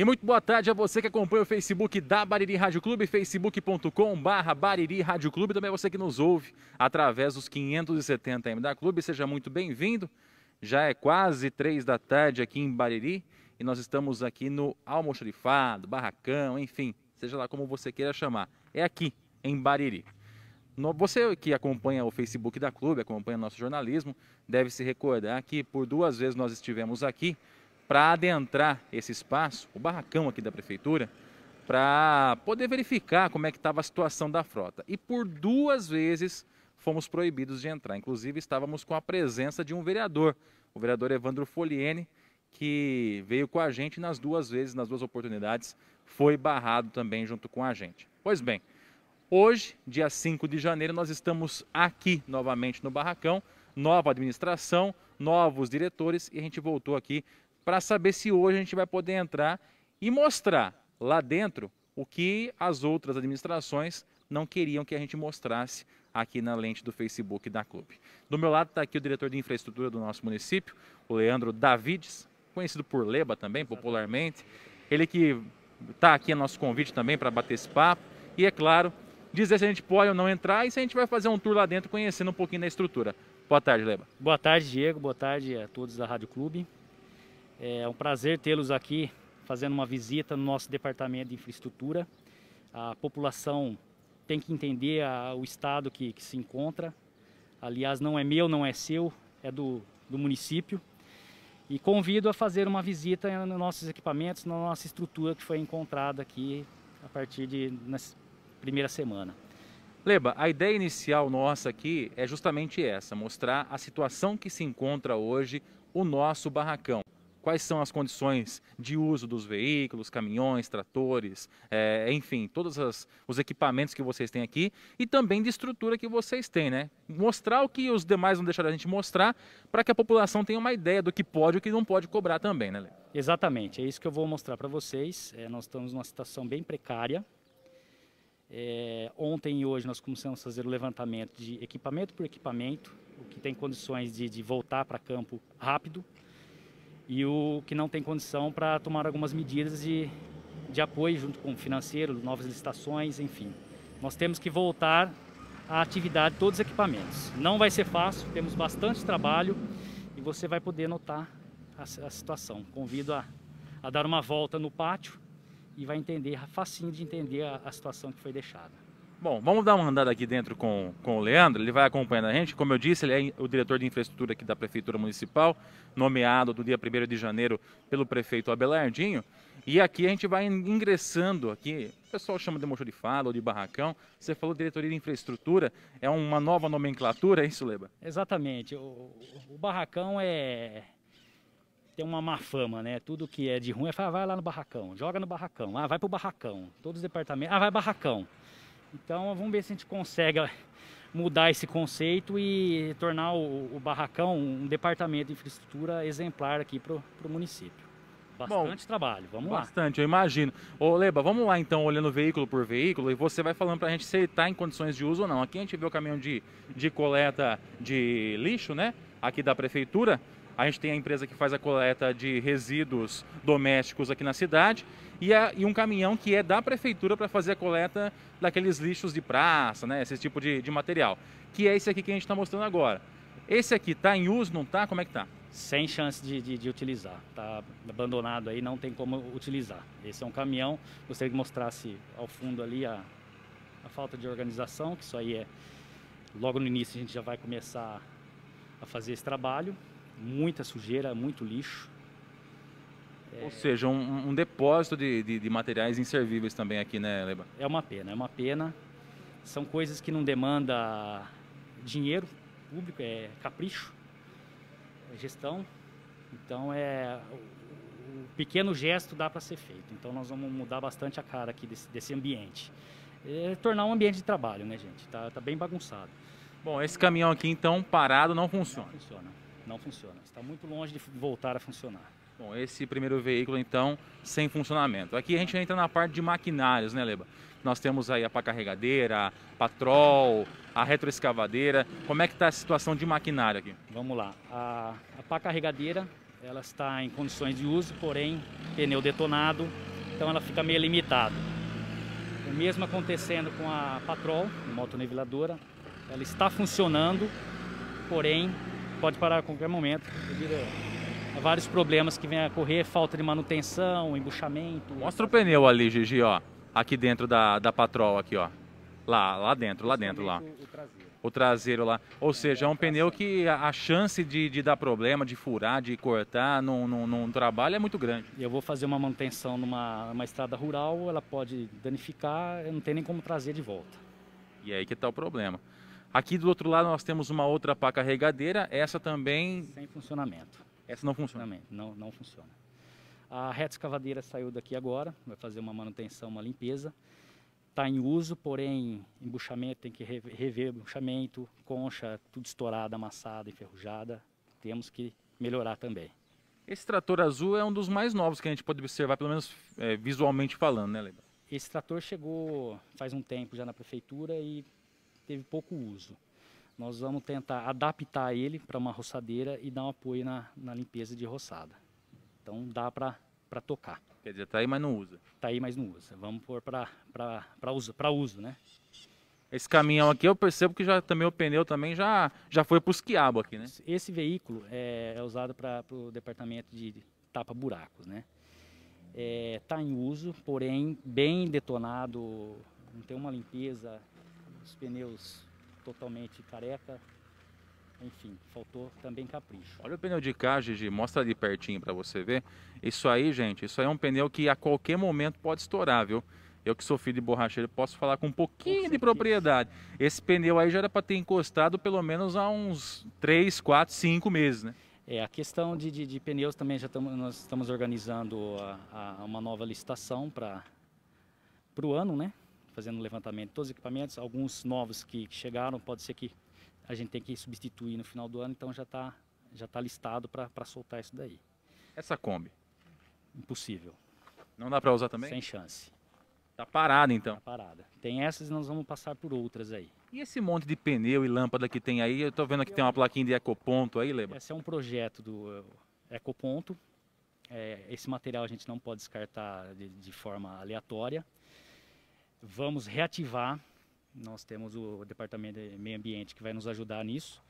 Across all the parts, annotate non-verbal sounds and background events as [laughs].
E muito boa tarde a você que acompanha o Facebook da Bariri Rádio Clube, facebook.com.br Bariri Rádio Clube, também você que nos ouve através dos 570 M da Clube. Seja muito bem-vindo. Já é quase três da tarde aqui em Bariri e nós estamos aqui no Almoxarifado, Barracão, enfim, seja lá como você queira chamar. É aqui, em Bariri. Você que acompanha o Facebook da Clube, acompanha nosso jornalismo, deve se recordar que por duas vezes nós estivemos aqui para adentrar esse espaço, o barracão aqui da prefeitura, para poder verificar como é que estava a situação da frota. E por duas vezes fomos proibidos de entrar. Inclusive estávamos com a presença de um vereador, o vereador Evandro Foliene, que veio com a gente nas duas vezes, nas duas oportunidades, foi barrado também junto com a gente. Pois bem, hoje, dia 5 de janeiro, nós estamos aqui novamente no Barracão, nova administração, novos diretores e a gente voltou aqui para saber se hoje a gente vai poder entrar e mostrar lá dentro o que as outras administrações não queriam que a gente mostrasse aqui na lente do Facebook da Clube. Do meu lado está aqui o diretor de infraestrutura do nosso município, o Leandro Davides, conhecido por Leba também, popularmente. Ele que está aqui a nosso convite também para bater esse papo. E é claro, dizer se a gente pode ou não entrar e se a gente vai fazer um tour lá dentro conhecendo um pouquinho da estrutura. Boa tarde, Leba. Boa tarde, Diego. Boa tarde a todos da Rádio Clube. É, é um prazer tê-los aqui fazendo uma visita no nosso departamento de infraestrutura. A população tem que entender a, o estado que, que, se encontra. Aliás, não é meu, não é seu, é do, do município. E convido a fazer uma visita nos nossos equipamentos, na nossa estrutura que foi encontrada aqui a partir de na primeira semana. Leba, a ideia inicial nossa aqui é justamente essa, mostrar a situação que se encontra hoje o nosso barracão quais são as condições de uso dos veículos, caminhões, tratores, é, enfim, todos as, os equipamentos que vocês têm aqui e também de estrutura que vocês têm, né? Mostrar o que os demais não deixaram a gente mostrar para que a população tenha uma ideia do que pode e o que não pode cobrar também, né, Lê? Exatamente, é isso que eu vou mostrar para vocês. É, nós estamos numa situação bem precária. É, ontem e hoje nós começamos a fazer o levantamento de equipamento por equipamento, o que tem condições de, de voltar para campo rápido e o que não tem condição para tomar algumas medidas de, de apoio junto com o financeiro, novas licitações, enfim. Nós temos que voltar à atividade todos os equipamentos. Não vai ser fácil, temos bastante trabalho e você vai poder notar a, a situação. Convido a, a dar uma volta no pátio e vai entender, facinho de entender a, a situação que foi deixada. Bom, vamos dar uma andada aqui dentro com, com o Leandro, ele vai acompanhando a gente. Como eu disse, ele é o diretor de infraestrutura aqui da Prefeitura Municipal, nomeado do dia 1 de janeiro pelo prefeito Abelardinho. E aqui a gente vai ingressando aqui, o pessoal chama de de fala ou de barracão. Você falou diretoria de infraestrutura, é uma nova nomenclatura, é isso, Leba? Exatamente. O, o barracão é tem uma má fama, né? Tudo que é de ruim é falar, vai lá no barracão, joga no barracão, ah, vai pro barracão. Todos os departamentos, ah, vai barracão. Então vamos ver se a gente consegue eh, mudar esse conceito e tornar o, o barracão um departamento de infraestrutura exemplar aqui para o município. Bastante Bom, trabalho, vamos bastante, lá. Bastante, eu imagino. Ô Leba, vamos lá então, olhando veículo por veículo, e você vai falando para a gente se está em condições de uso ou não. Aqui a gente vê o caminhão de, de coleta de lixo, né? Aqui da prefeitura. A gente tem a empresa que faz a coleta de resíduos domésticos aqui na cidade e, a, e um caminhão que é da prefeitura para fazer a coleta daqueles lixos de praça, né? Esse tipo de, de material. Que é esse aqui que a gente está mostrando agora. Esse aqui está em uso, não está? Como é que está? Sem chance de, de, de utilizar. Está abandonado aí, não tem como utilizar. Esse é um caminhão. Gostaria que mostrasse ao fundo ali a, a falta de organização, que isso aí é logo no início a gente já vai começar a fazer esse trabalho muita sujeira, muito lixo. Ou seja, um, um depósito de, de, de, materiais inservíveis também aqui, né, Leba? É uma pena, é uma pena. São coisas que não demanda dinheiro público, é capricho, é gestão. Então, é o pequeno gesto dá para ser feito. Então, nós vamos mudar bastante a cara aqui desse, desse ambiente. É tornar um ambiente de trabalho, né, gente? Tá, tá bem bagunçado. Bom, esse caminhão aqui, então, parado, não funciona. Não funciona. Não funciona. Está muito longe de voltar a funcionar. Bom, esse primeiro veículo, então, sem funcionamento. Aqui a gente entra na parte de maquinários, né, Leba? Nós temos aí a pá carregadeira, a patrol, a retroescavadeira. Como é que está a situação de maquinário aqui? Vamos lá. A, a pá carregadeira, ela está em condições de uso, porém, pneu detonado, então ela fica meio limitada. O mesmo acontecendo com a patrol, moto niveladora. Ela está funcionando, porém, pode parar a qualquer momento devido a vários problemas que vêm a correr, falta de manutenção, embuchamento. Mostra o pneu ali, Gigi, ó. Aqui dentro da, da patrol, aqui, ó. Lá, lá dentro, lá dentro, lá. O traseiro. lá. Ou seja, é um pneu que a chance de, de dar problema, de furar, de cortar num, num, num trabalho é muito grande. E eu vou fazer uma manutenção numa uma estrada rural, ela pode danificar, não tem nem como trazer de volta. E é aí que está o problema. Aqui do outro lado nós temos uma outra pá carregadeira, essa também... Sem funcionamento. Essa não funciona? Não, não funciona. A reta escavadeira saiu daqui agora, vai fazer uma manutenção, uma limpeza. Está em uso, porém, embuchamento, tem que rever embuchamento, concha, tudo estourada, amassada, enferrujada. Temos que melhorar também. Esse trator azul é um dos mais novos que a gente pode observar, pelo menos é, visualmente falando, né, Leba? Esse trator chegou faz um tempo já na prefeitura e teve pouco uso. Nós vamos tentar adaptar ele para uma roçadeira e dar um apoio na, na limpeza de roçada. Então dá para tocar. Quer dizer, está aí, mas não usa. Está aí, mas não usa. Vamos pôr para uso, uso, né? Esse caminhão aqui eu percebo que já também o pneu também já, já foi para os quiabos aqui, né? Esse veículo é, é usado para o departamento de tapa-buracos, né? Está é, tá em uso, porém bem detonado, não tem uma limpeza os pneus totalmente careca, enfim, faltou também capricho. Olha o pneu de cá, Gigi, mostra ali pertinho para você ver. Isso aí, gente, isso aí é um pneu que a qualquer momento pode estourar, viu? Eu que sou filho de borracheiro, posso falar com um pouquinho de propriedade. Esse pneu aí já era para ter encostado pelo menos há uns 3, 4, 5 meses, né? É, a questão de, de, de pneus também já tamo, nós estamos organizando a, a, uma nova licitação para o ano, né? fazendo levantamento de todos os equipamentos, alguns novos que chegaram, pode ser que a gente tenha que substituir no final do ano, então já está já tá listado para soltar isso daí. Essa Kombi? Impossível. Não dá para usar também? Sem chance. Tá parada então? Está parada. Tem essas e nós vamos passar por outras aí. E esse monte de pneu e lâmpada que tem aí? Eu estou vendo que tem uma plaquinha de ecoponto aí, Leba. Esse é um projeto do eh, ecoponto. É, esse material a gente não pode descartar de, de forma aleatória. Vamos reativar. Nós temos o Departamento de Meio Ambiente que vai nos ajudar nisso.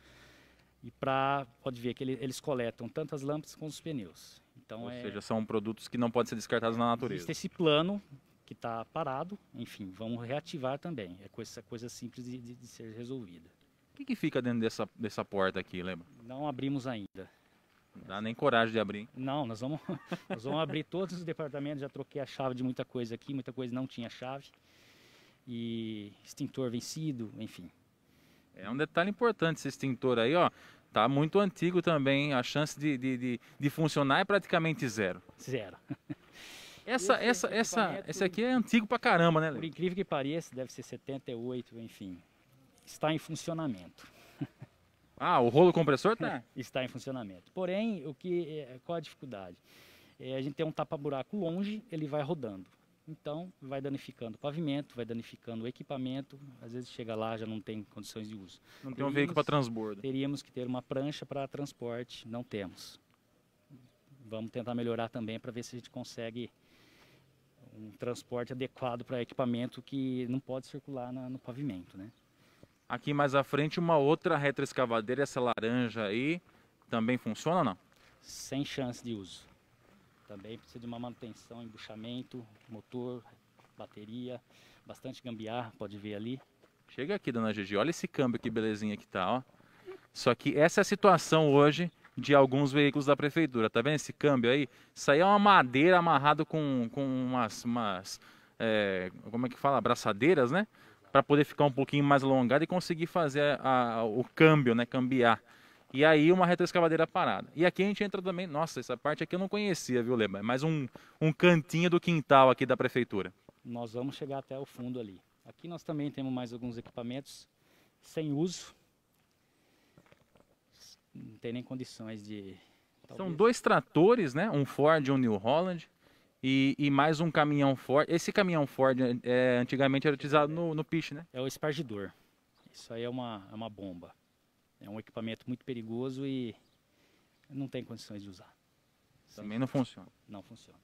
E para pode ver que ele, eles coletam tantas lâmpadas como os pneus. Então Ou é, seja, são produtos que não podem ser descartados na natureza. Existe esse plano que está parado, enfim, vamos reativar também. É coisa, coisa simples de, de, de ser resolvida. O que, que, fica dentro dessa, dessa porta aqui, lembra? Não abrimos ainda. Não dá nem coragem de abrir. Não, nós vamos, [laughs] nós vamos abrir todos os departamentos. Já troquei a chave de muita coisa aqui, muita coisa não tinha chave e extintor vencido, enfim. É um detalhe importante esse extintor aí, ó. Tá muito antigo também, a chance de, de, de, de funcionar é praticamente zero. Zero. [laughs] Essa, esse essa, essa, esse aqui é antigo pra caramba, né, Por incrível que pareça, deve ser 78, enfim. Está em funcionamento. [laughs] Ah, o rolo compressor tá? [laughs] está em funcionamento. Porém, o que, é, qual a dificuldade? É, a gente tem um tapa-buraco longe, ele vai rodando. Então, vai danificando o pavimento, vai danificando o equipamento. Às vezes chega lá já não tem condições de uso. Não teríamos, tem um veículo para transbordo. Teríamos que ter uma prancha para transporte, não temos. Vamos tentar melhorar também para ver se a gente consegue um transporte adequado para equipamento que não pode circular na, no pavimento, né? Aqui mais à frente uma outra retroescavadeira, essa laranja aí, também funciona ou não? Sem chance de uso. Também precisa de uma manutenção, embuchamento, motor, bateria, bastante gambiar pode ver ali. Chega aqui, dona Gigi, olha esse câmbio que belezinha que tá, ó. Só que essa é a situação hoje de alguns veículos da prefeitura, tá vendo esse câmbio aí? Isso aí é uma madeira amarrado com, com umas, umas é, como é que fala, abraçadeiras, né? Para poder ficar um pouquinho mais alongado e conseguir fazer a, a, o câmbio, né, cambiar. E aí uma retroescavadeira parada. E aqui a gente entra também, nossa, essa parte aqui eu não conhecia, viu, Leba? É mais um, um cantinho do quintal aqui da prefeitura. Nós vamos chegar até o fundo ali. Aqui nós também temos mais alguns equipamentos sem uso. Não tem nem condições de... Talvez. São dois tratores, né? Um Ford e um New Holland. E, e, mais um caminhão Ford. Esse caminhão Ford é, antigamente era utilizado no, no pitch, né? É o espargidor. Isso aí é uma, é uma bomba. É um equipamento muito perigoso e não tem condições de usar. Também Sim. não funciona. Não funciona.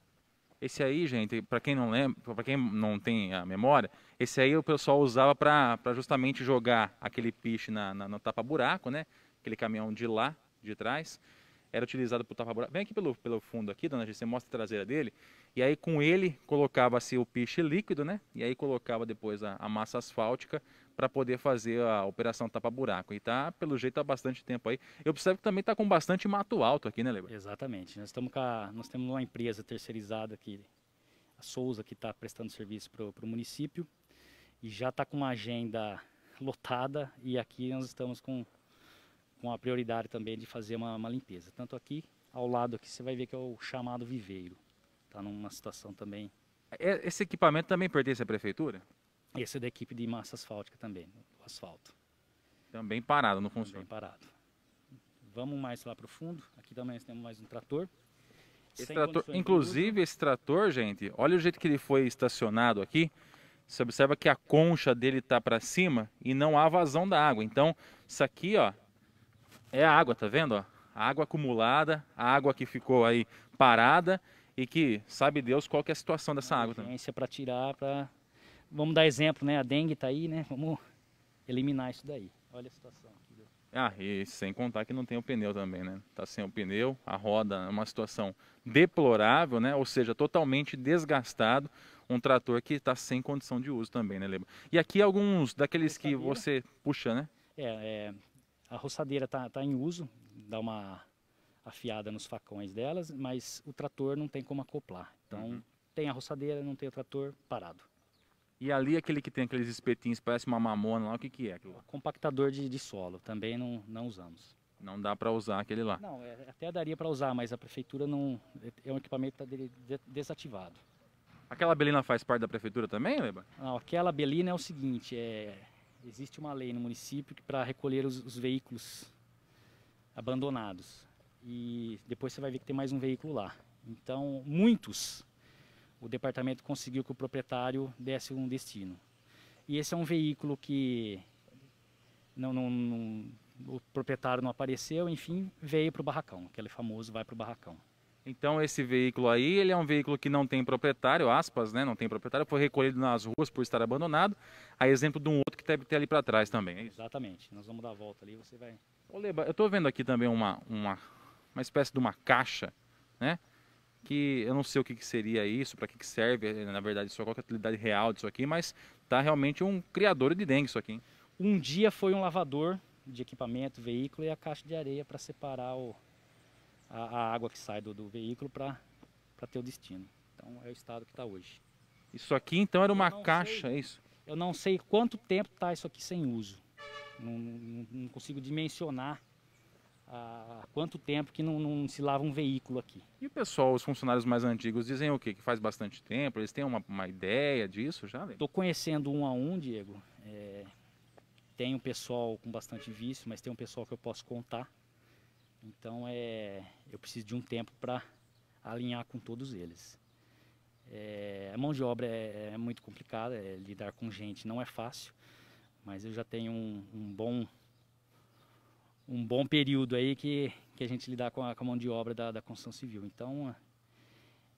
Esse aí, gente, para quem não lembra, para quem não tem a memória, esse aí o pessoal usava para justamente jogar aquele piche na, na, no tapa-buraco, né? Aquele caminhão de lá, de trás era utilizado para o tapa-buraco. Vem aqui pelo, pelo fundo aqui, dona Gisele, mostra a traseira dele. E aí com ele colocava-se o piche líquido, né? E aí colocava depois a, a massa asfáltica para poder fazer a operação tapa-buraco. E tá, pelo jeito, há bastante tempo aí. Eu percebo que também está com bastante mato alto aqui, né, Leber? Exatamente. Nós estamos com a, nós temos uma empresa terceirizada aqui, a Souza, que está prestando serviço para o município. E já está com uma agenda lotada e aqui nós estamos com com a prioridade também de fazer uma, uma limpeza. Tanto aqui, ao lado aqui, você vai ver que é o chamado viveiro. Está numa situação também... É, esse equipamento também pertence à prefeitura? Esse é da equipe de massa asfáltica também, do asfalto. Também então, parado, não então, funciona? Também parado. Vamos mais lá para o fundo. Aqui também nós temos mais um trator. Esse trator inclusive, esse trator, gente, olha o jeito que ele foi estacionado aqui. Você observa que a concha dele está para cima e não há vazão da água. Então, isso aqui, ó, é a água, tá vendo? A água acumulada, a água que ficou aí parada e que sabe Deus qual que é a situação dessa a água também. para tirar, para vamos dar exemplo, né? A dengue está aí, né? Vamos eliminar isso daí. Olha a situação. Ah, e sem contar que não tem o pneu também, né? Tá sem o pneu, a roda é uma situação deplorável, né? Ou seja, totalmente desgastado, um trator que está sem condição de uso também, né, Leba? E aqui alguns daqueles que você puxa, né? É, é a roçadeira está tá em uso, dá uma afiada nos facões delas, mas o trator não tem como acoplar. Então uhum. tem a roçadeira, não tem o trator parado. E ali é aquele que tem aqueles espetinhos, parece uma mamona lá, o que, que é aquilo? Compactador de, de solo, também não, não usamos. Não dá para usar aquele lá? Não, é, até daria para usar, mas a prefeitura não. É um equipamento que está desativado. Aquela belina faz parte da prefeitura também, Leba? Não, aquela belina é o seguinte: é, Existe uma lei no município para recolher os, os veículos abandonados. E depois você vai ver que tem mais um veículo lá. Então, muitos, o departamento conseguiu que o proprietário desse um destino. E esse é um veículo que não, não, não, o proprietário não apareceu, enfim, veio para o barracão. Aquele famoso vai para o barracão. Então esse veículo aí, ele é um veículo que não tem proprietário, aspas, né? Não tem proprietário, foi recolhido nas ruas por estar abandonado. A exemplo de um outro que deve ter ali para trás também. É Exatamente. Nós vamos dar a volta ali, você vai. Ô Leba, eu estou vendo aqui também uma, uma uma espécie de uma caixa, né? Que eu não sei o que, que seria isso, para que, que serve, eh, na verdade, só qual é a utilidade real disso aqui, mas tá realmente um criador de dengue isso aqui. Hein? Um dia foi um lavador de equipamento, veículo e a caixa de areia para separar o, a, a água que sai do, do veículo para ter o destino. Então é o estado que está hoje. Isso aqui então era uma caixa, sei, é isso? Eu não sei quanto tempo está isso aqui sem uso. Não, não, não consigo dimensionar há ah, quanto tempo que não, não, se lava um veículo aqui. E o pessoal, os funcionários mais antigos, dizem o quê? Que faz bastante tempo? Eles têm uma, uma ideia disso já? Estou conhecendo um a um, Diego. É, tem um pessoal com bastante vício, mas tem um pessoal que eu posso contar. Então é, eu preciso de um tempo para alinhar com todos eles. É, a mão de obra é, é muito complicada, é, lidar com gente não é fácil, mas eu já tenho um, um bom um bom período aí que, que a gente lidar com a, com a mão de obra da, da construção civil. Então,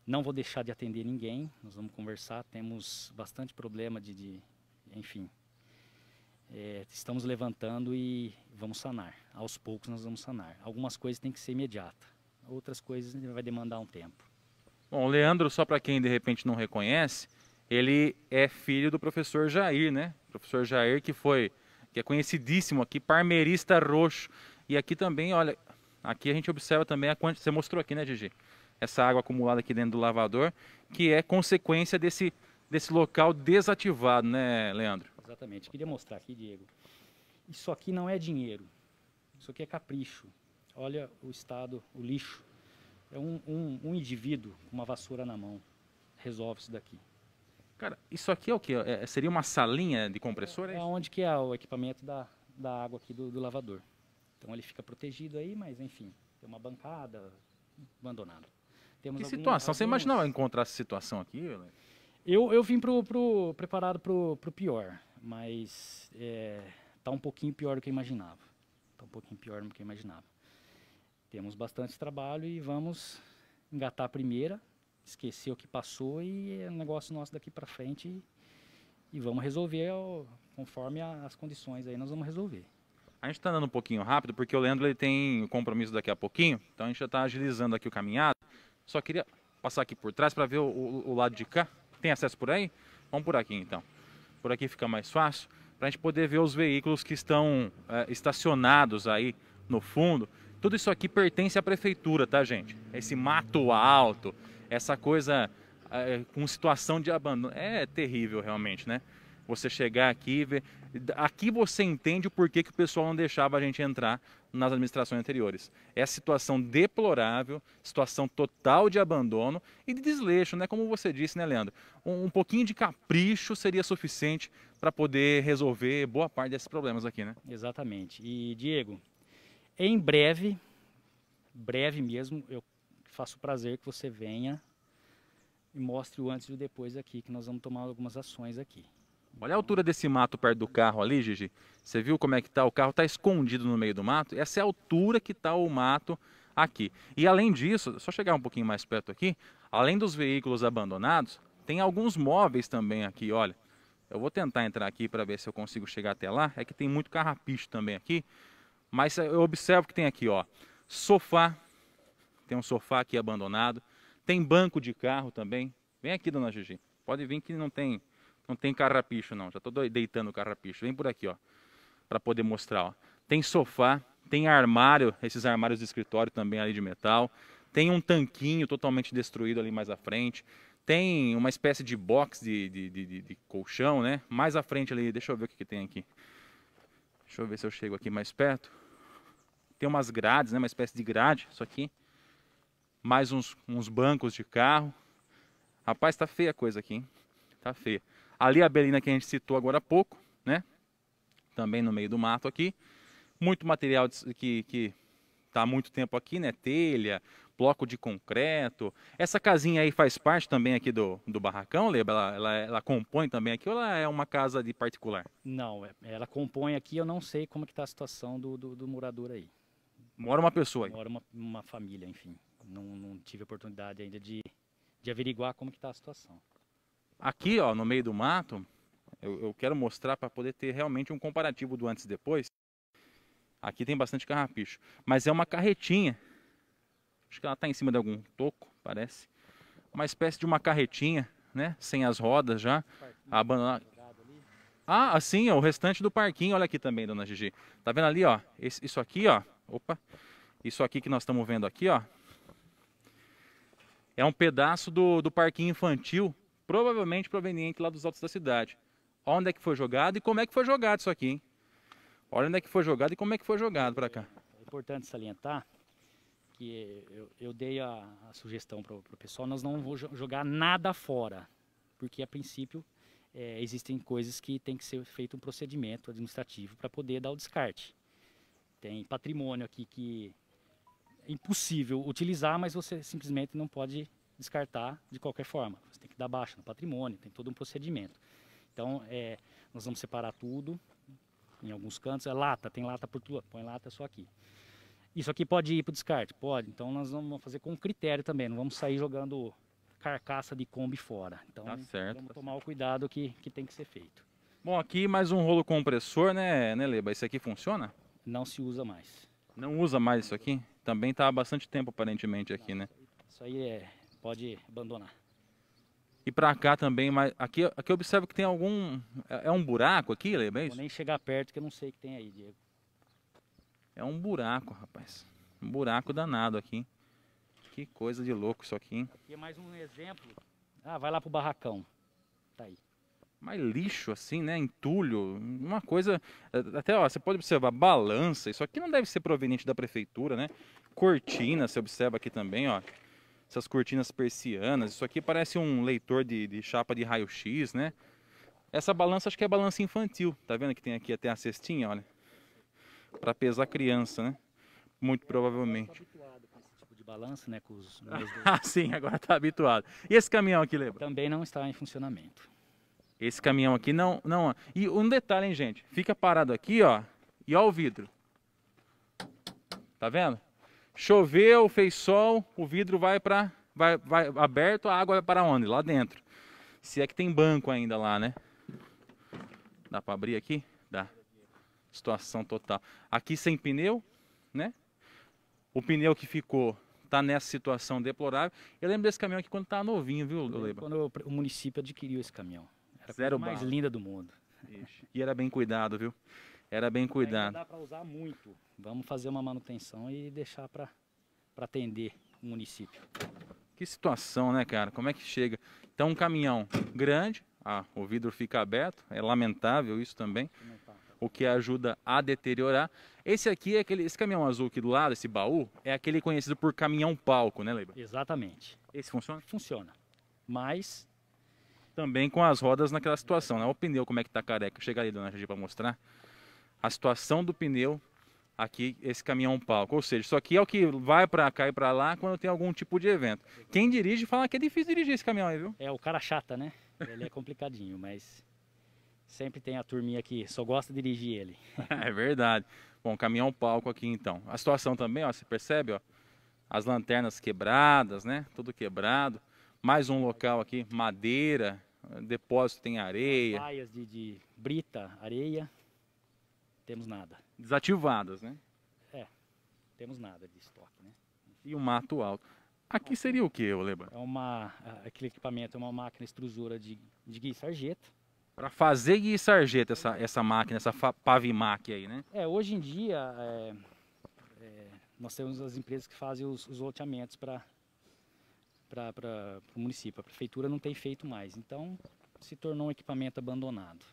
não vou deixar de atender ninguém, nós vamos conversar, temos bastante problema de, de enfim, é, estamos levantando e vamos sanar. Aos poucos nós vamos sanar. Algumas coisas têm que ser imediata, outras coisas vai demandar um tempo. Bom, o Leandro, só para quem de repente não reconhece, ele é filho do professor Jair, né? O professor Jair que foi, que é conhecidíssimo aqui, parmeirista roxo. E aqui também, olha, aqui a gente observa também a quantidade, você mostrou aqui, né, Gigi? Essa água acumulada aqui dentro do lavador, que é consequência desse, desse local desativado, né, Leandro? exatamente. Queria mostrar aqui, Diego. Isso aqui não é dinheiro. Isso aqui é capricho. Olha o estado, o lixo. É um, um, um indivíduo com uma vassoura na mão. Resolve isso daqui. Cara, isso aqui é o que? É, é, seria uma salinha de compressor? É, é, é onde que é o equipamento da, da água aqui do, do lavador. Então ele fica protegido aí, mas enfim, tem uma bancada abandonada. Temos que algum, situação? Alguns... Você imaginava encontrar essa situação aqui? Eu, eu vim pro, pro, preparado para o pior mas é, tá um pouquinho pior do que eu imaginava. Tá um pouquinho pior do que eu imaginava. Temos bastante trabalho e vamos engatar a primeira, esquecer o que passou e é um negócio nosso daqui para frente e, e, vamos resolver conforme a, as condições aí nós vamos resolver. A gente está andando um pouquinho rápido porque o Leandro ele tem compromisso daqui a pouquinho, então a gente já está agilizando aqui o caminhado. Só queria passar aqui por trás para ver o, o, o lado de cá. Tem acesso por aí? Vamos por aqui então por aqui fica mais fácil, para a gente poder ver os veículos que estão é, estacionados aí no fundo. Tudo isso aqui pertence à prefeitura, tá, gente? Esse mato alto, essa coisa é, com situação de abandono. É terrível, realmente, né? Você chegar aqui e ver. Aqui você entende o porquê que o pessoal não deixava a gente entrar nas administrações anteriores. É a situação deplorável, situação total de abandono e de desleixo, né? Como você disse, né, Leandro? Um, um pouquinho de capricho seria suficiente para poder resolver boa parte desses problemas aqui, né? Exatamente. E, Diego, em breve, breve mesmo, eu faço prazer que você venha e mostre o antes e o depois aqui, que nós vamos tomar algumas ações aqui. Olha a altura desse mato perto do carro ali, Gigi. Você viu como é que tá? O carro está escondido no meio do mato. Essa é a altura que está o mato aqui. E além disso, só chegar um pouquinho mais perto aqui, além dos veículos abandonados, tem alguns móveis também aqui, olha. Eu vou tentar entrar aqui para ver se eu consigo chegar até lá. É que tem muito carrapicho também aqui. Mas é, eu observo que tem aqui, ó, sofá. Tem um sofá aqui abandonado. Tem banco de carro também. Vem aqui, dona Gigi. Pode vir que não tem não tem carrapicho, não. Já estou deitando o carrapicho. Vem por aqui, ó. Para poder mostrar, ó. Tem sofá, tem armário, esses armários de escritório também ali de metal. Tem um tanquinho totalmente destruído ali mais à frente. Tem uma espécie de box de, de, de, de colchão, né? Mais à frente ali, deixa eu ver o que, que tem aqui. Deixa eu ver se eu chego aqui mais perto. Tem umas grades, né? Uma espécie de grade, isso aqui. Mais uns, uns bancos de carro. Rapaz, tá feia a coisa aqui, hein? Tá feia. Ali A Belina que a gente citou agora há pouco, né? Também no meio do mato aqui. Muito material que está há muito tempo aqui, né? Telha, bloco de concreto. Essa casinha aí faz parte também aqui do, do barracão, lembra? Ela, ela, ela, compõe também aqui ou ela é uma casa de particular? Não, é, ela compõe aqui, eu não sei como é que está a situação do, do, do, morador aí. Mora uma pessoa aí? Mora uma, uma família, enfim. Não, não tive oportunidade ainda de, de averiguar como que está a situação. Aqui, ó, no meio do mato, eu, eu quero mostrar para poder ter realmente um comparativo do antes e depois. Aqui tem bastante carrapicho, mas é uma carretinha. Acho que ela está em cima de algum toco, parece. Uma espécie de uma carretinha, né? Sem as rodas já. Abandonada. Ah, assim, ó, o restante do parquinho. Olha aqui também, dona Gigi. Tá vendo ali, ó? Esse, isso aqui, ó. Opa. Isso aqui que nós estamos vendo aqui, ó. É um pedaço do, do parquinho infantil provavelmente proveniente lá dos altos da cidade. onde é que foi jogado e como é que foi jogado isso aqui, hein? Olha onde é que foi jogado e como é que foi jogado para cá. É importante salientar que eu, eu dei a, a sugestão para o pessoal, nós não vamos jogar nada fora, porque a princípio é, existem coisas que tem que ser feito um procedimento administrativo para poder dar o descarte. Tem patrimônio aqui que é impossível utilizar, mas você simplesmente não pode descartar de qualquer forma. Você tem que dar baixa no patrimônio, tem todo um procedimento. Então, é, nós vamos separar tudo, em alguns cantos, é lata, tem lata por tudo, põe lata só aqui. Isso aqui pode ir para o descarte? Pode. Então, nós vamos fazer com critério também, não vamos sair jogando carcaça de Kombi fora. Então, tá certo, vamos tá tomar certo. o cuidado que, que tem que ser feito. Bom, aqui mais um rolo compressor, né, né Leba? isso aqui funciona? Não se usa mais. Não usa mais isso aqui? Também está há bastante tempo, aparentemente, aqui, não, né? Isso aí é pode abandonar. E para cá também, mas aqui, aqui eu observo que tem algum. É, é um buraco aqui, lembra é isso? Vou nem chegar perto que eu não sei o que tem aí, Diego. É um buraco, rapaz. Um buraco danado aqui. Que coisa de louco isso aqui, hein? Aqui é mais um exemplo. Ah, vai lá pro barracão. Tá aí. Mas lixo assim, né? Entulho. Uma coisa. É, até, ó, você pode observar balança. Isso aqui não deve ser proveniente da prefeitura, né? Cortina, você observa aqui também, ó essas cortinas persianas. Isso aqui parece um leitor de, de chapa de raio-x, né? Essa balança acho que é balança infantil. Tá vendo que tem aqui até a cestinha, olha? Para pesar criança, né? Muito provavelmente. Tá habituado com esse tipo de balança, né? Com os [laughs] ah, sim, agora está habituado. E esse caminhão aqui, lembra? Também não está em funcionamento. Esse caminhão aqui não, não. E um detalhe, hein, gente? Fica parado aqui, ó. E ó o vidro. Tá vendo? Choveu, fez sol, o vidro vai para vai, vai aberto, a água vai para onde? Lá dentro. Se é que tem banco ainda lá, né? Dá para abrir aqui? Dá. Situação total. Aqui sem pneu, né? O pneu que ficou está nessa situação deplorável. Eu lembro desse caminhão aqui quando estava novinho, viu, Leiba? Quando o município adquiriu esse caminhão. Era a coisa mais barro. linda do mundo. Ixi. E era bem cuidado, viu? era bem cuidado. dá para usar muito. Vamos fazer uma manutenção e deixar para atender o município. Que situação, né, cara? Como é que chega? Então, um caminhão grande, ah, o vidro fica aberto, é lamentável isso também, o que ajuda a deteriorar. Esse aqui é aquele, esse caminhão azul aqui do lado, esse baú, é aquele conhecido por caminhão palco, né, Leiba? Exatamente. Esse funciona? Funciona. Mas também com as rodas naquela situação, né? O pneu como é que tá careca. Chega ali, dona Gigi, para mostrar a situação do pneu aqui esse caminhão palco. Ou seja, isso aqui é o que vai para cá e para lá quando tem algum tipo de evento. Quem dirige fala que é difícil dirigir esse caminhão aí, viu? É, o cara chata, né? Ele é complicadinho, mas sempre tem a turminha que só gosta de dirigir ele. [laughs] é verdade. Bom, caminhão palco aqui então. A situação também, ó, você percebe, ó, as lanternas quebradas, né? Tudo quebrado. Mais um local aqui, madeira, depósito tem areia. As de, de brita, areia. Temos nada. Desativadas, né? É, temos nada de estoque, né? E o mato alto. Aqui seria o que, Oleba? É uma, aquele equipamento é uma máquina extrusora de, de guia e sarjeta. Para fazer guia e sarjeta essa, essa máquina, essa pavimac aí, né? É, hoje em dia é, é, nós temos as empresas que fazem os, os loteamentos para para o município. A prefeitura não tem feito mais, então se tornou um equipamento abandonado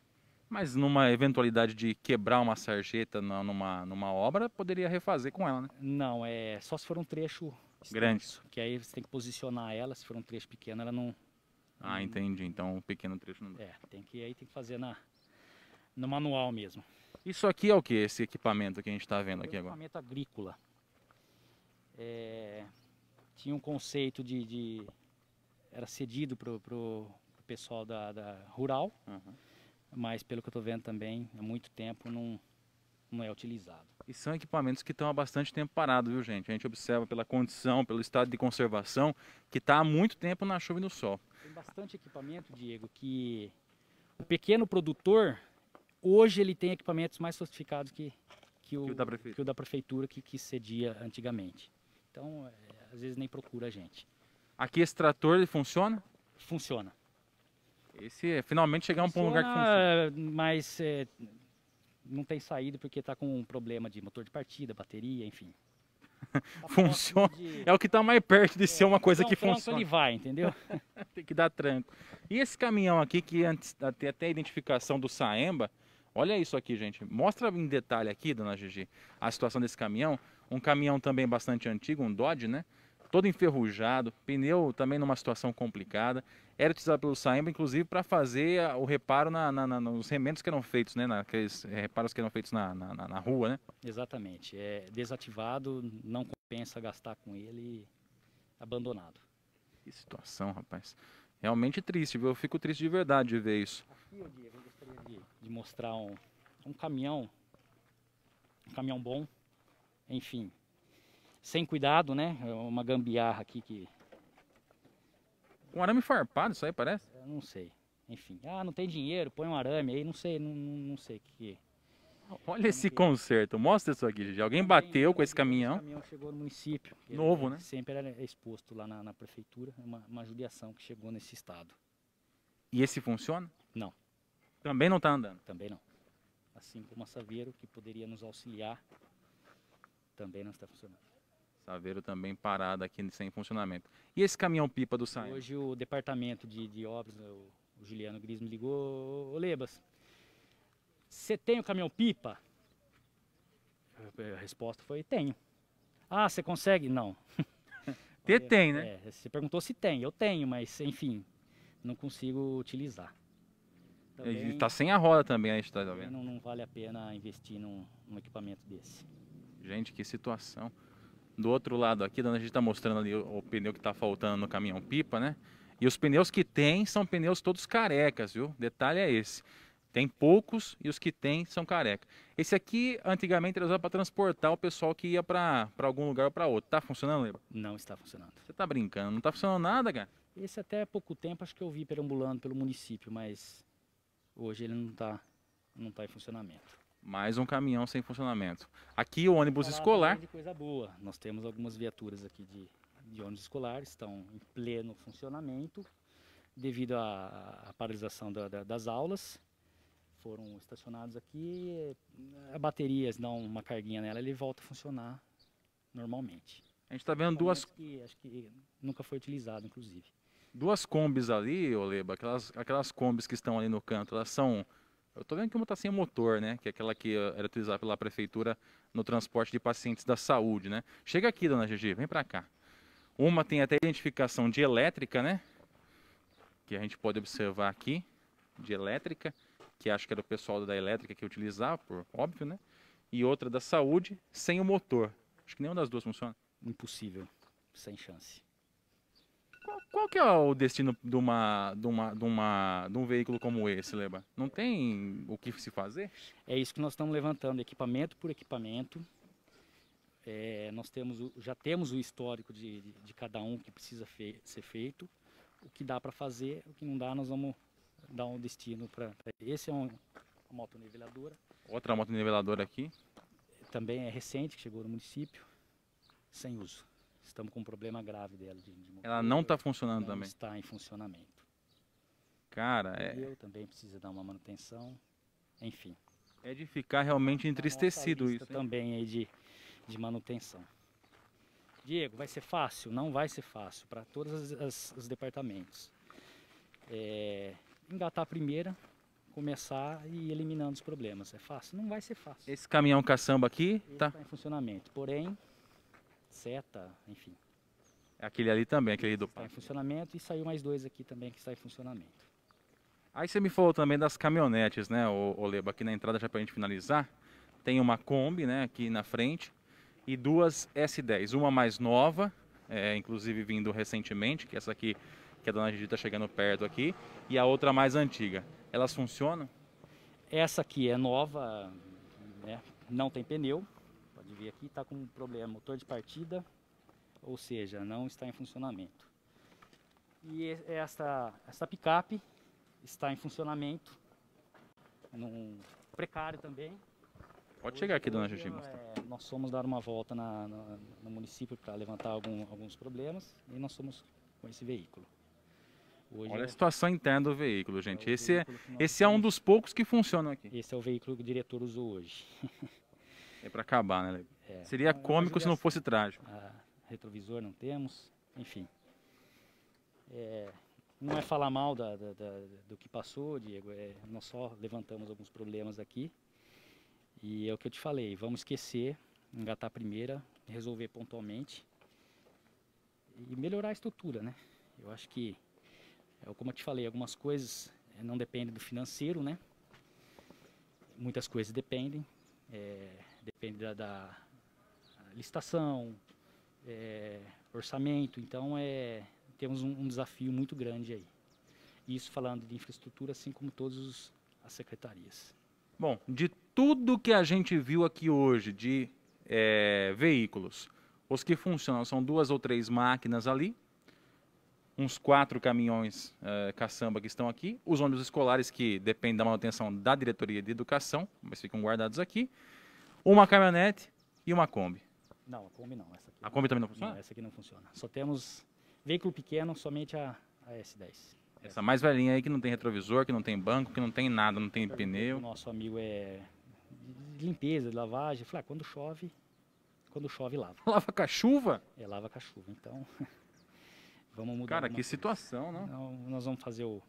mas numa eventualidade de quebrar uma sarjeta numa, numa obra, poderia refazer com ela, né? Não, é só se for um trecho grande. Que aí você tem que posicionar ela, se for um trecho pequeno, ela não. Ah, entendi. Então um pequeno trecho não. É, tem que aí tem que fazer na no manual mesmo. Isso aqui é o que? Esse equipamento que a gente está vendo aqui agora? Equipamento agrícola. É... tinha um conceito de, de... era cedido para o pessoal da, da rural. Uhum mas pelo que eu estou vendo também, há muito tempo não, não é utilizado. E são equipamentos que estão há bastante tempo parados, viu gente? A gente observa pela condição, pelo estado de conservação, que está há muito tempo na chuva e no sol. Tem bastante equipamento, Diego, que o pequeno produtor, hoje ele tem equipamentos mais sofisticados que, que, o, que o da prefeitura, que, o da prefeitura que, que cedia antigamente. Então, é, às vezes nem procura a gente. Aqui esse trator ele funciona? Funciona. Esse é finalmente chegar a um lugar que é funciona. Mas é, não tem saída porque está com um problema de motor de partida, bateria, enfim. [laughs] Tá funciona. De... É o que está mais perto de é, ser uma tá coisa então, que funciona. Ele vai, entendeu? [laughs] tem que dar tranco. E esse caminhão aqui que antes até até a identificação do Saemba, olha isso aqui, gente. Mostra em detalhe aqui, dona Gigi, a situação desse caminhão. Um caminhão também bastante antigo, um Dodge, né? todo enferrujado, pneu também numa situação complicada. Era utilizado pelo Saemba, inclusive, para fazer ah, o reparo na, na, na, nos remendos que eram feitos, né? Naqueles eh, reparos que eram feitos na, na, rua, né? Exatamente. É desativado, não compensa gastar com ele, abandonado. Que situação, rapaz. Realmente triste, viu? Eu fico triste de verdade de ver isso. Aqui, eu gostaria de, de mostrar um, um caminhão, um caminhão bom, enfim, sem cuidado, né? É uma gambiarra aqui que. Um arame farpado, isso aí parece? Eu não sei. Enfim, ah, não tem dinheiro, põe um arame aí, não sei, não, não sei o que. É. Olha esse que... conserto, mostra isso aqui, Gigi. Alguém bateu com esse caminhão. Esse caminhão chegou no município. Novo, né? Sempre era exposto lá na, na prefeitura, é uma, uma judiação que chegou nesse estado. E esse funciona? Não. Também não está andando? Também não. Assim como a Saveiro, que poderia nos auxiliar, também não está funcionando. Saveiro também parado aqui sem funcionamento. E esse caminhão-pipa do Sainz? Hoje o departamento de, de obras, o, o, Juliano Gris me ligou, ô Lebas, você tem o caminhão-pipa? A resposta foi, tenho. Ah, você consegue? Não. [laughs] Ter tem, né? É, você perguntou se tem, eu tenho, mas enfim, não consigo utilizar. Também, tá sem a roda também, a gente tá vendo. Não, não vale a pena investir num, num equipamento desse. Gente, que situação do outro lado aqui, a gente está mostrando ali o, pneu que está faltando no caminhão pipa, né? E os pneus que tem são pneus todos carecas, viu? Detalhe é esse. Tem poucos e os que tem são carecas. Esse aqui, antigamente, era usado para transportar o pessoal que ia para algum lugar ou para outro. Tá funcionando, Leba? Não está funcionando. Você está brincando? Não está funcionando nada, cara? Esse até há pouco tempo acho que eu vi perambulando pelo município, mas hoje ele não está não tá em funcionamento mais um caminhão sem funcionamento. Aqui o ônibus escolar. De coisa boa. Nós temos algumas viaturas aqui de, de ônibus escolar, estão em pleno funcionamento devido à, à paralisação da, da, das aulas. Foram estacionados aqui, a eh, bateria, se dá uma carguinha nela, ele volta a funcionar normalmente. A gente está vendo então, duas. Que, acho que nunca foi utilizado, inclusive. Duas combis ali, Oleba, aquelas, aquelas combis que estão ali no canto, elas são eu tô vendo que uma tá sem motor, né? Que é aquela que eh, era utilizada pela prefeitura no transporte de pacientes da saúde, né? Chega aqui, dona Gigi, vem para cá. Uma tem até identificação de elétrica, né? Que a gente pode observar aqui, de elétrica, que acho que era o pessoal da elétrica que utilizava, por óbvio, né? E outra da saúde, sem o motor. Acho que nenhuma das duas funciona. Impossível, sem chance. Qual que é o destino de uma, de uma, de uma, de um veículo como esse, Leba? Não tem o que se fazer? É isso que nós estamos levantando, equipamento por equipamento. É, nós temos, já temos o histórico de, de, de cada um que precisa fe ser feito. O que dá para fazer, o que não dá, nós vamos dar um destino para. Esse é um, uma moto niveladora. Outra moto niveladora aqui. Também é recente, que chegou no município, sem uso. Estamos com um problema grave dela. De, de ela não está funcionando não também? está em funcionamento. Cara, é... Eu também precisa dar uma manutenção, enfim. É de ficar realmente entristecido isso. Hein? Também aí é de, de manutenção. Diego, vai ser fácil? Não vai ser fácil para todos os departamentos. É, engatar a primeira, começar e ir eliminando os problemas. É fácil? Não vai ser fácil. Esse caminhão caçamba aqui está tá em funcionamento, porém seta, enfim. É aquele ali também, aquele do Está em funcionamento e saiu mais dois aqui também que está em funcionamento. Aí você me falou também das caminhonetes, né, o Leba, aqui na entrada já para a gente finalizar. Tem uma Kombi, né, aqui na frente e duas S10, uma mais nova, é, inclusive vindo recentemente, que essa aqui que a dona Gigi está chegando perto aqui, e a outra mais antiga. Elas funcionam? Essa aqui é nova, né, não tem pneu, pode ver aqui, está com um problema motor de partida, ou seja, não está em funcionamento. E esta, esta picape está em funcionamento, num precário também. Pode hoje, chegar aqui, dona Juju. É, nós fomos dar uma volta na, na, no município para levantar algum, alguns problemas e nós somos com esse veículo. Hoje Olha é... a situação interna do veículo, gente. É esse, é, veículo esse é um dos poucos que funcionam aqui. Esse é o veículo que o diretor usou hoje. [laughs] É para acabar, né? É. Seria cômico se não é fosse trágico. retrovisor não temos, enfim. É, não é falar mal da, da, da, do que passou, Diego, é, nós só levantamos alguns problemas aqui. E é o que eu te falei, vamos esquecer, engatar a primeira, resolver pontualmente e melhorar a estrutura, né? Eu acho que, é, como eu te falei, algumas coisas é, não dependem do financeiro, né? Muitas coisas dependem. É, depende da, da licitação, é, orçamento. Então, é, temos um, um, desafio muito grande aí. Isso falando de infraestrutura, assim como todas as secretarias. Bom, de tudo que a gente viu aqui hoje de é, veículos, os que funcionam são duas ou três máquinas ali, uns quatro caminhões é, caçamba que estão aqui, os ônibus escolares que dependem da manutenção da diretoria de educação, mas ficam guardados aqui, uma caminhonete e uma Kombi. Não, a Kombi não. Essa aqui a não, Kombi também não funciona? Não, essa aqui não funciona. Só temos veículo pequeno, somente a, a S10. Essa mais velhinha aí que não tem retrovisor, que não tem banco, que não tem nada, não tem pneu. O nosso amigo é limpeza, lavagem. Eu falei, ah, quando chove, quando chove, lava. [laughs] Lava com a chuva? É, lava com a chuva. Então, [laughs] vamos mudar. Cara, que coisa. situação, né? Então, nós vamos fazer o,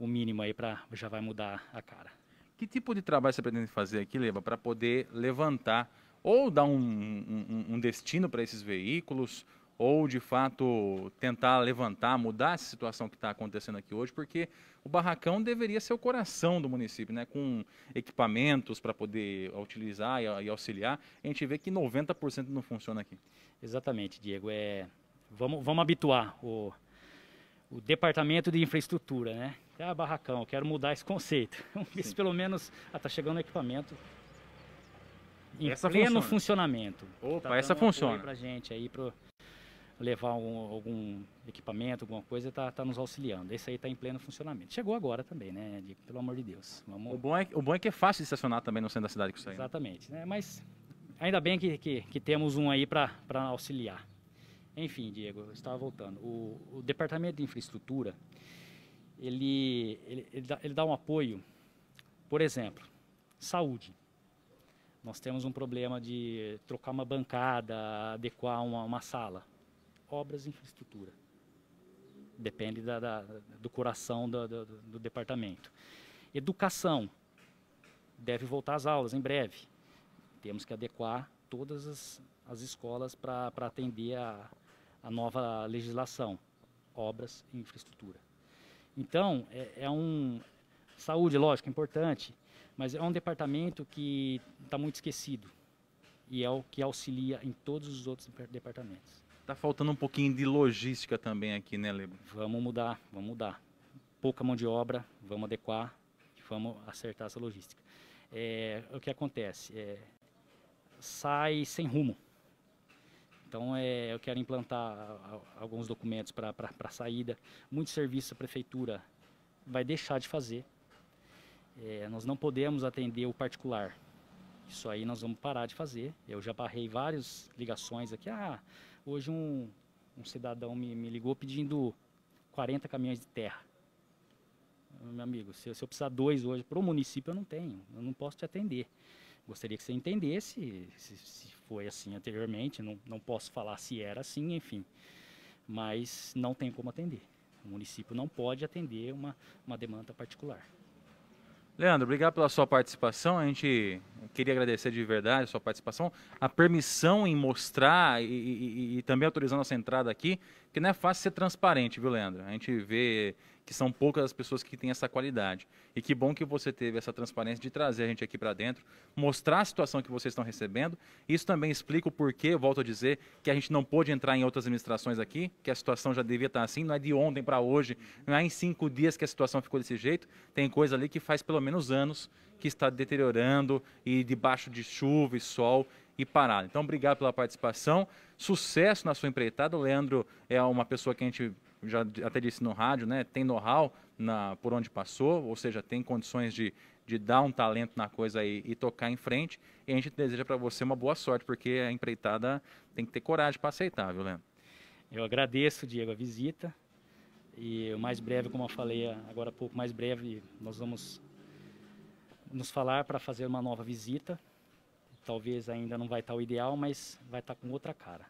o mínimo aí para já vai mudar a cara. Que tipo de trabalho você pretende fazer aqui, Leva, para poder levantar ou dar um, um, um destino para esses veículos, ou de fato tentar levantar, mudar essa situação que está acontecendo aqui hoje, porque o barracão deveria ser o coração do município, né? com equipamentos para poder utilizar e, e, auxiliar. A gente vê que 90% não funciona aqui. Exatamente, Diego. É, vamos, vamos habituar o, o Departamento de Infraestrutura, né? Ah, barracão, eu quero mudar esse conceito. [laughs] Isso pelo menos ah, tá chegando o equipamento em essa pleno funciona. funcionamento. Opa, tá essa funciona. Pra gente aí, para levar algum equipamento, alguma coisa, tá, tá nos auxiliando. Esse aí tá em pleno funcionamento. Chegou agora também, né? pelo amor de Deus. Vamos... O, bom é, o bom é que é fácil de estacionar também no centro da cidade que você. Né? Exatamente, né? Mas ainda bem que, que, que temos um aí para auxiliar. Enfim, Diego, eu estava voltando. O, o Departamento de Infraestrutura, ele, ele, ele, dá, ele dá um apoio, por exemplo, saúde. Nós temos um problema de trocar uma bancada, adequar uma, uma sala. Obras e infraestrutura. Depende da, da, do coração do, do, do departamento. Educação. Deve voltar às aulas em breve. Temos que adequar todas as, as escolas para atender a, a nova legislação, obras e infraestrutura. Então, é, é um. Saúde, lógico, é importante, mas é um departamento que está muito esquecido e é o que auxilia em todos os outros departamentos. Está faltando um pouquinho de logística também aqui, né, Lebo? Vamos mudar, vamos mudar. Pouca mão de obra, vamos adequar, vamos acertar essa logística. É, o que acontece? É, sai sem rumo. Então, é, eu quero implantar alguns documentos para saída. Muito serviço a prefeitura vai deixar de fazer. É, nós não podemos atender o particular. Isso aí nós vamos parar de fazer. Eu já barrei várias ligações aqui. Ah, hoje um, um cidadão me, me, ligou pedindo 40 caminhões de terra. Meu amigo, se, se eu precisar dois hoje para o município, eu não tenho. Eu não posso te atender. Gostaria que você entendesse, se, se foi assim anteriormente, não, não posso falar se era assim, enfim. Mas não tem como atender. O município não pode atender uma, uma demanda particular. Leandro, obrigado pela sua participação. A gente queria agradecer de verdade a sua participação, a permissão em mostrar e, e, e também autorizando nossa entrada aqui, que não é fácil ser transparente, viu, Leandro? A gente vê que são poucas as pessoas que têm essa qualidade. E que bom que você teve essa transparência de trazer a gente aqui para dentro, mostrar a situação que vocês estão recebendo. Isso também explica o porquê, volto a dizer, que a gente não pôde entrar em outras administrações aqui, que a situação já devia estar assim, não é de ontem para hoje, não é em cinco dias que a situação ficou desse jeito. Tem coisa ali que faz pelo menos anos que está deteriorando e e debaixo de chuva e sol e parado. Então, obrigado pela participação. Sucesso na sua empreitada. O Leandro é uma pessoa que a gente já até disse no rádio, né? Tem know-how por onde passou, ou seja, tem condições de, de dar um talento na coisa aí e tocar em frente. E a gente deseja para você uma boa sorte, porque a empreitada tem que ter coragem para aceitar, viu, Leandro? Eu agradeço, Diego, a visita. E o mais breve, como eu falei agora há pouco, mais breve, nós vamos nos falar para fazer uma nova visita. Talvez ainda não vai estar tá o ideal, mas vai estar tá com outra cara.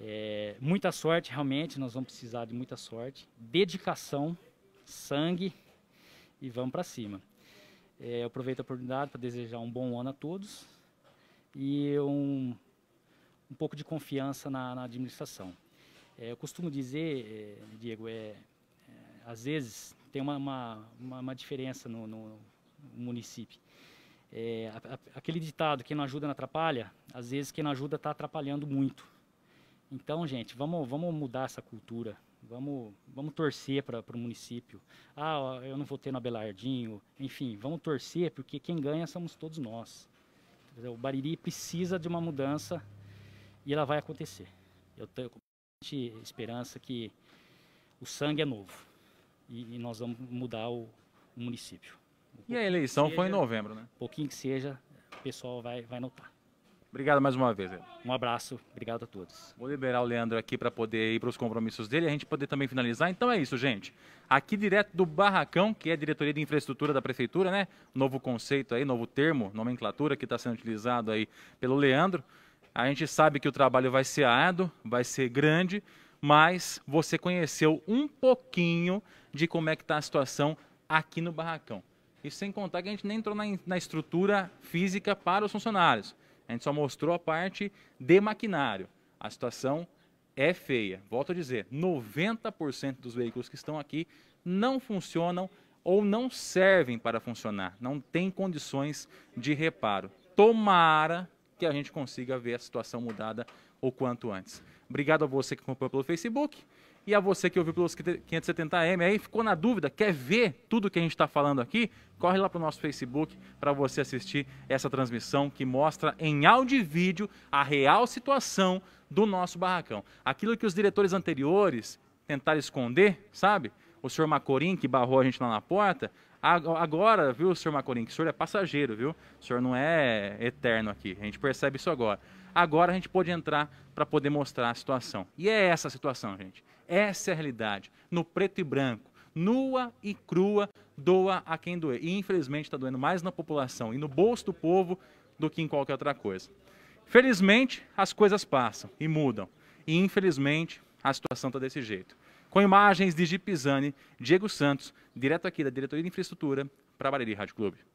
É, muita sorte, realmente, nós vamos precisar de muita sorte, dedicação, sangue e vamos para cima. É, eu aproveito a oportunidade para desejar um bom ano a todos e um, um pouco de confiança na, na administração. É, eu costumo dizer, é, Diego, é, é, às vezes tem uma, uma, uma diferença no, no o município. É, a, a, aquele ditado, quem não ajuda não atrapalha, às vezes quem não ajuda está atrapalhando muito. Então, gente, vamos, vamos mudar essa cultura, vamos, vamos torcer para o município. Ah, eu não votei no Abelardinho, enfim, vamos torcer, porque quem ganha somos todos nós. O Bariri precisa de uma mudança e ela vai acontecer. Eu tenho esperança que o sangue é novo e, e nós vamos mudar o, o município e a eleição seja, foi em novembro, né? Pouquinho que seja, o pessoal vai, vai notar. Obrigado mais uma vez. Um abraço, obrigado a todos. Vou liberar o Leandro aqui para poder ir para os compromissos dele e a gente poder também finalizar. Então é isso, gente. Aqui direto do Barracão, que é a Diretoria de Infraestrutura da Prefeitura, né? Novo conceito aí, novo termo, nomenclatura que está sendo utilizado aí pelo Leandro. A gente sabe que o trabalho vai ser árduo, vai ser grande, mas você conheceu um pouquinho de como é que está a situação aqui no Barracão. E sem contar que a gente nem entrou na, na estrutura física para os funcionários. A gente só mostrou a parte de maquinário. A situação é feia. Volto a dizer, 90% dos veículos que estão aqui não funcionam ou não servem para funcionar, não tem condições de reparo. Tomara que a gente consiga ver a situação mudada o quanto antes. Obrigado a você que acompanhou pelo Facebook. E a você que ouviu pelos 570M aí, ficou na dúvida, quer ver tudo que a gente está falando aqui? Corre lá para o nosso Facebook para você assistir essa transmissão que mostra em áudio e vídeo a real situação do nosso barracão. Aquilo que os diretores anteriores tentaram esconder, sabe? O senhor Macorim, que barrou a gente lá na porta, Agora, viu, senhor Macorim, que o senhor é passageiro, viu? O senhor não é eterno aqui. A gente percebe isso agora agora a gente pode entrar para poder mostrar a situação. E é essa a situação, gente. Essa é a realidade, no preto e branco, nua e crua, doa a quem doer. E infelizmente está doendo mais na população e no bolso do povo do que em qualquer outra coisa. Felizmente, as coisas passam e mudam. E infelizmente, a situação está desse jeito. Com imagens de Gipizani, Diego Santos, direto aqui da Diretoria de Infraestrutura, para a Bariri Rádio Clube.